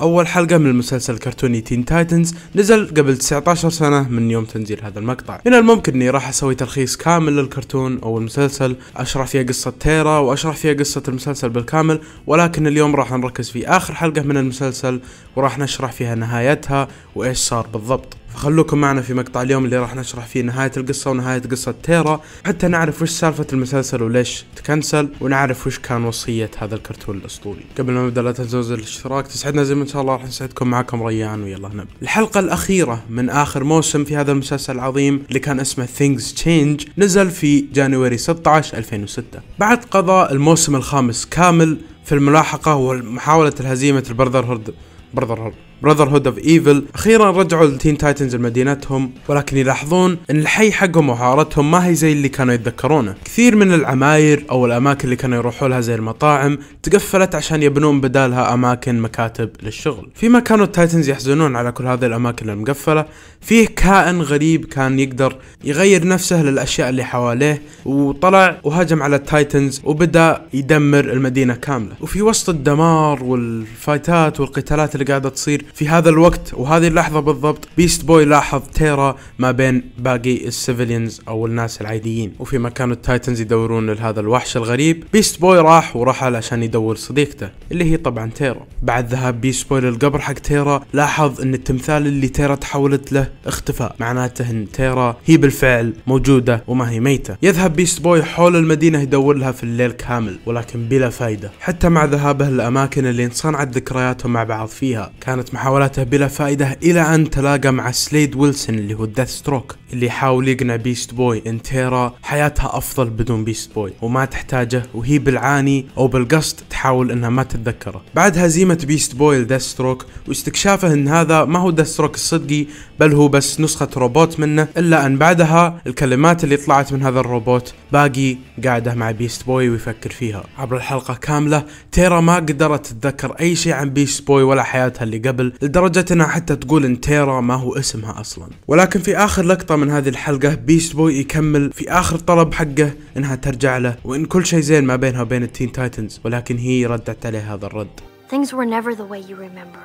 أول حلقة من المسلسل الكرتوني تين تايتنز نزل قبل 19 سنة من يوم تنزيل هذا المقطع من الممكن أني راح أسوي تلخيص كامل للكرتون أو المسلسل أشرح فيها قصة تيرا وأشرح فيها قصة المسلسل بالكامل ولكن اليوم راح نركز في آخر حلقة من المسلسل وراح نشرح فيها نهايتها وإيش صار بالضبط فخلوكم معنا في مقطع اليوم اللي راح نشرح فيه نهاية القصة ونهاية قصة تيرا حتى نعرف وش سالفة المسلسل وليش تكنسل ونعرف وش كان وصية هذا الكرتون الأسطوري قبل ما نبدأ لا تنسوا زر الاشتراك تسعدنا زي ما إن شاء الله راح نسعدكم معكم ريان ويلا نبدأ الحلقة الأخيرة من آخر موسم في هذا المسلسل العظيم اللي كان اسمه Things Change نزل في جانوري 16 2006 بعد قضاء الموسم الخامس كامل في الملاحقة ومحاولة الهزيمة البرذر هرد برذر هرد براذر هود اوف ايفل اخيرا رجعوا التين تايتنز لمدينتهم ولكن يلاحظون ان الحي حقهم وحارتهم ما هي زي اللي كانوا يتذكرونه كثير من العماير او الاماكن اللي كانوا يروحوا لها زي المطاعم تقفلت عشان يبنون بدالها اماكن مكاتب للشغل فيما كانوا التايتنز يحزنون على كل هذه الاماكن المقفله فيه كائن غريب كان يقدر يغير نفسه للاشياء اللي حواليه وطلع وهجم على التايتنز وبدا يدمر المدينه كامله وفي وسط الدمار والفايتات والقتالات اللي قاعده تصير في هذا الوقت وهذه اللحظة بالضبط بيست بوي لاحظ تيرا ما بين باقي السيفيلينز او الناس العاديين وفي مكان التايتنز يدورون لهذا الوحش الغريب بيست بوي راح ورحل عشان يدور صديقته اللي هي طبعا تيرا بعد ذهاب بيست بوي للقبر حق تيرا لاحظ ان التمثال اللي تيرا تحولت له اختفى معناته ان تيرا هي بالفعل موجودة وما هي ميتة يذهب بيست بوي حول المدينة يدور لها في الليل كامل ولكن بلا فايدة حتى مع ذهابه للأماكن اللي انصنعت ذكرياتهم مع بعض فيها كانت محاولاته بلا فائدة إلى أن تلاقى مع سليد ويلسون اللي هو الديث ستروك اللي يحاول يقنع بيست بوي إن تيرا حياتها أفضل بدون بيست بوي وما تحتاجه وهي بالعاني أو بالقصد تحاول إنها ما تتذكره بعد هزيمة بيست بوي لديث ستروك واستكشافه إن هذا ما هو ديث ستروك الصدقي بل هو بس نسخة روبوت منه إلا أن بعدها الكلمات اللي طلعت من هذا الروبوت باقي قاعده مع بيست بوي ويفكر فيها عبر الحلقة كاملة تيرا ما قدرت تتذكر أي شيء عن بيست بوي ولا حياتها اللي قبل الطفل لدرجة انها حتى تقول ان تيرا ما هو اسمها اصلا ولكن في اخر لقطة من هذه الحلقة بيست بوي يكمل في اخر طلب حقه انها ترجع له وان كل شيء زين ما بينها وبين التين تايتنز ولكن هي ردت عليه هذا الرد Things were never the way you remember.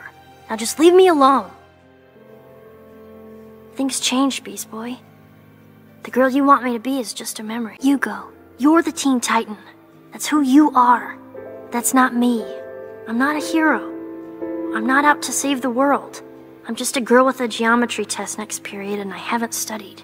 Now just leave me alone. Things change, Beast Boy. The girl you want me to be is just a memory. You go. You're the Teen Titan. That's who you are. That's not me. I'm not a hero. I'm not out to save the world. I'm just a girl with a geometry test next period and I haven't studied.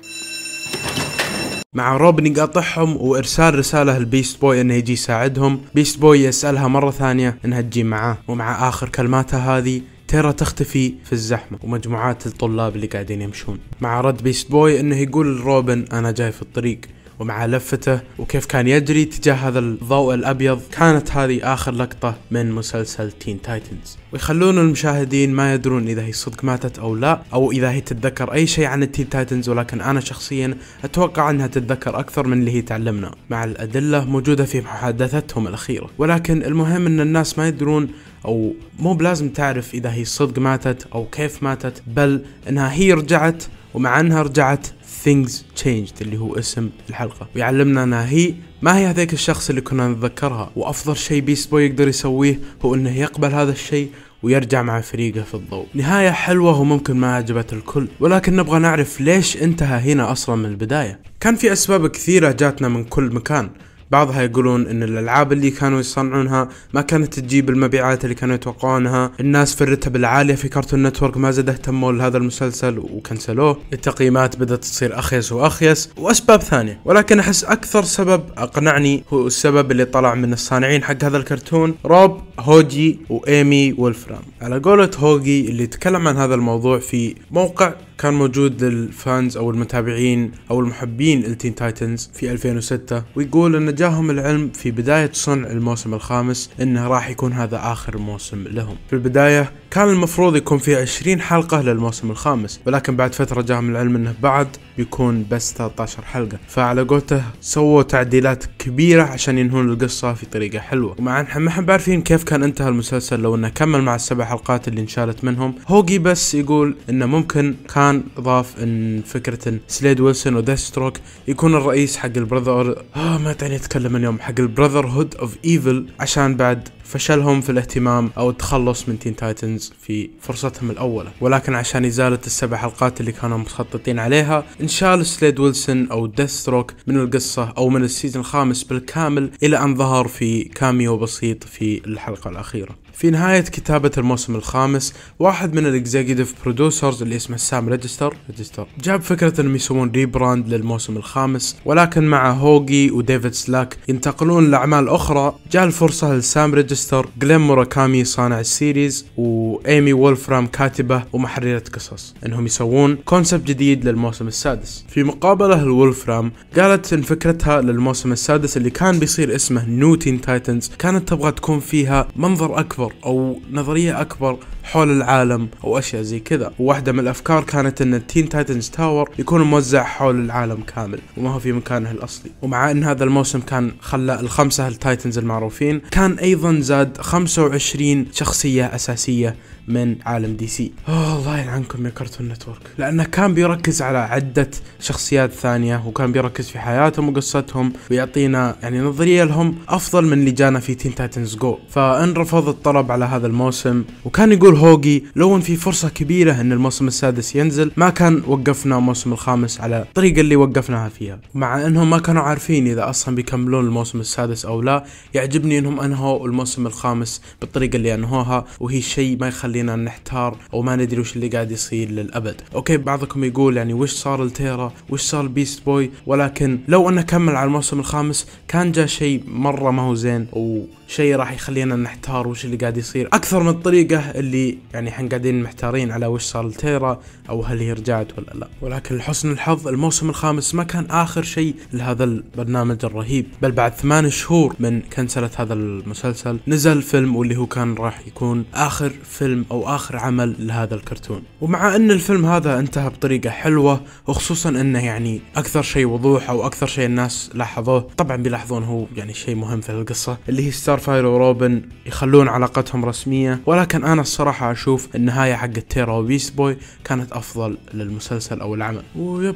مع روبن يقاطعهم وارسال رساله لبيست بوي انه يجي يساعدهم بيست بوي يسالها مره ثانيه انها تجي معاه ومع اخر كلماتها هذه تيرا تختفي في الزحمة ومجموعات الطلاب اللي قاعدين يمشون مع رد بيست بوي انه يقول لروبن انا جاي في الطريق ومع لفته وكيف كان يجري تجاه هذا الضوء الأبيض كانت هذه آخر لقطة من مسلسل تين تايتنز ويخلون المشاهدين ما يدرون إذا هي صدق ماتت أو لا أو إذا هي تتذكر أي شيء عن التين تايتنز ولكن أنا شخصيا أتوقع أنها تتذكر أكثر من اللي هي تعلمنا مع الأدلة موجودة في محادثتهم الأخيرة ولكن المهم أن الناس ما يدرون أو مو بلازم تعرف إذا هي صدق ماتت أو كيف ماتت بل أنها هي رجعت ومع أنها رجعت things changed اللي هو اسم الحلقه ويعلمنا انها هي ما هي هذيك الشخص اللي كنا نتذكرها وافضل شيء بيست بوي يقدر يسويه هو انه يقبل هذا الشيء ويرجع مع فريقه في الضوء نهاية حلوة وممكن ما عجبت الكل ولكن نبغى نعرف ليش انتهى هنا أصلا من البداية كان في أسباب كثيرة جاتنا من كل مكان بعضها يقولون ان الالعاب اللي كانوا يصنعونها ما كانت تجيب المبيعات اللي كانوا يتوقعونها الناس في الرتب العالية في كارتون نتورك ما زاد اهتموا لهذا المسلسل وكنسلوه التقييمات بدأت تصير اخيس واخيس واسباب ثانية ولكن احس اكثر سبب اقنعني هو السبب اللي طلع من الصانعين حق هذا الكرتون روب هوجي وايمي وولفرام على قولة هوجي اللي تكلم عن هذا الموضوع في موقع كان موجود للفانز او المتابعين او المحبين التين تايتنز في 2006 ويقول ان جاهم العلم في بداية صنع الموسم الخامس انه راح يكون هذا اخر موسم لهم في البداية كان المفروض يكون في 20 حلقة للموسم الخامس ولكن بعد فترة جاهم العلم انه بعد بيكون بس 13 حلقة فعلى قولته سووا تعديلات كبيرة عشان ينهون القصة في طريقة حلوة ومع ان ما احنا عارفين كيف كان انتهى المسلسل لو انه كمل مع السبع حلقات اللي انشالت منهم هوجي بس يقول انه ممكن كان كان ضاف ان فكرة ان سليد ويلسون وديستروك يكون الرئيس حق البراذر آه ما تعني اتكلم اليوم حق البراذر هود اوف ايفل عشان بعد فشلهم في الاهتمام أو التخلص من تين تايتنز في فرصتهم الأولى ولكن عشان إزالة السبع حلقات اللي كانوا مخططين عليها انشال سليد ويلسون أو ديستروك من القصة أو من السيزون الخامس بالكامل إلى أن ظهر في كاميو بسيط في الحلقة الأخيرة في نهاية كتابة الموسم الخامس واحد من الاكزيكتيف برودوسرز اللي اسمه سام ريجستر ريجستر جاب فكرة انهم يسوون ريبراند للموسم الخامس ولكن مع هوجي وديفيد سلاك ينتقلون لاعمال اخرى جاء الفرصة لسام ريجستر مانشستر جلين موراكامي صانع السيريز وايمي وولفرام كاتبه ومحررة قصص انهم يسوون كونسبت جديد للموسم السادس في مقابله لولفرام قالت ان فكرتها للموسم السادس اللي كان بيصير اسمه نوتين تايتنز كانت تبغى تكون فيها منظر اكبر او نظريه اكبر حول العالم او اشياء زي كذا وواحده من الافكار كانت ان التين تايتنز تاور يكون موزع حول العالم كامل وما هو في مكانه الاصلي ومع ان هذا الموسم كان خلى الخمسه التايتنز المعروفين كان ايضا زاد 25 شخصيه اساسيه من عالم دي سي أوه الله يلعنكم يا كرتون نتورك لانه كان بيركز على عده شخصيات ثانيه وكان بيركز في حياتهم وقصتهم ويعطينا يعني نظريه لهم افضل من اللي جانا في تين تايتنز جو فان رفض الطلب على هذا الموسم وكان يقول هوجي لو ان في فرصة كبيرة ان الموسم السادس ينزل ما كان وقفنا الموسم الخامس على الطريقة اللي وقفناها فيها مع انهم ما كانوا عارفين اذا اصلا بيكملون الموسم السادس او لا يعجبني انهم انهوا الموسم الخامس بالطريقة اللي انهوها وهي شيء ما يخلينا نحتار او ما ندري وش اللي قاعد يصير للابد اوكي بعضكم يقول يعني وش صار لتيرا وش صار البيست بوي ولكن لو انه كمل على الموسم الخامس كان جاء شيء مرة ما هو زين وشيء راح يخلينا نحتار وش اللي قاعد يصير اكثر من الطريقة اللي يعني احنا قاعدين محتارين على وش صار لتيرا او هل هي رجعت ولا لا ولكن لحسن الحظ الموسم الخامس ما كان اخر شيء لهذا البرنامج الرهيب بل بعد ثمان شهور من كنسلة هذا المسلسل نزل فيلم واللي هو كان راح يكون اخر فيلم او اخر عمل لهذا الكرتون ومع ان الفيلم هذا انتهى بطريقة حلوة وخصوصا انه يعني اكثر شيء وضوح او اكثر شيء الناس لاحظوه طبعا بيلاحظون هو يعني شيء مهم في القصة اللي هي ستار فاير وروبن يخلون علاقتهم رسمية ولكن انا الصراحة صراحة أشوف النهاية حقت تيرا وبيست بوي كانت أفضل للمسلسل أو العمل ويب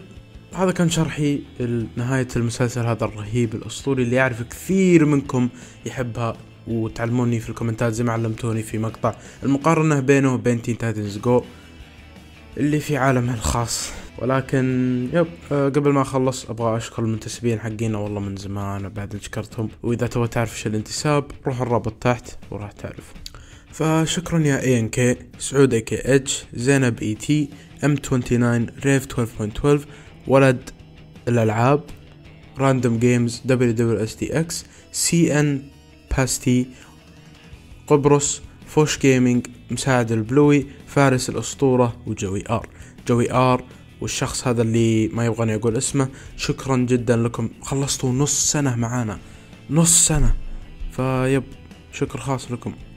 هذا كان شرحي لنهاية المسلسل هذا الرهيب الأسطوري اللي أعرف كثير منكم يحبها وتعلموني في الكومنتات زي ما علمتوني في مقطع المقارنة بينه وبين تين تايتنز جو اللي في عالمه الخاص ولكن يب قبل ما اخلص ابغى اشكر المنتسبين حقينا والله من زمان بعد شكرتهم واذا تبغى تعرف ايش الانتساب روح الرابط تحت وراح تعرف فشكرا يا اي ان كي سعود اي كي اتش زينب اي تي ام 29 ريف 12.12 ولد الالعاب راندوم جيمز دبليو دبليو اس دي اكس سي ان باستي قبرص فوش جيمنج مساعد البلوي فارس الاسطوره وجوي ار جوي ار والشخص هذا اللي ما يبغاني اقول اسمه شكرا جدا لكم خلصتوا نص سنه معانا نص سنه فيب شكر خاص لكم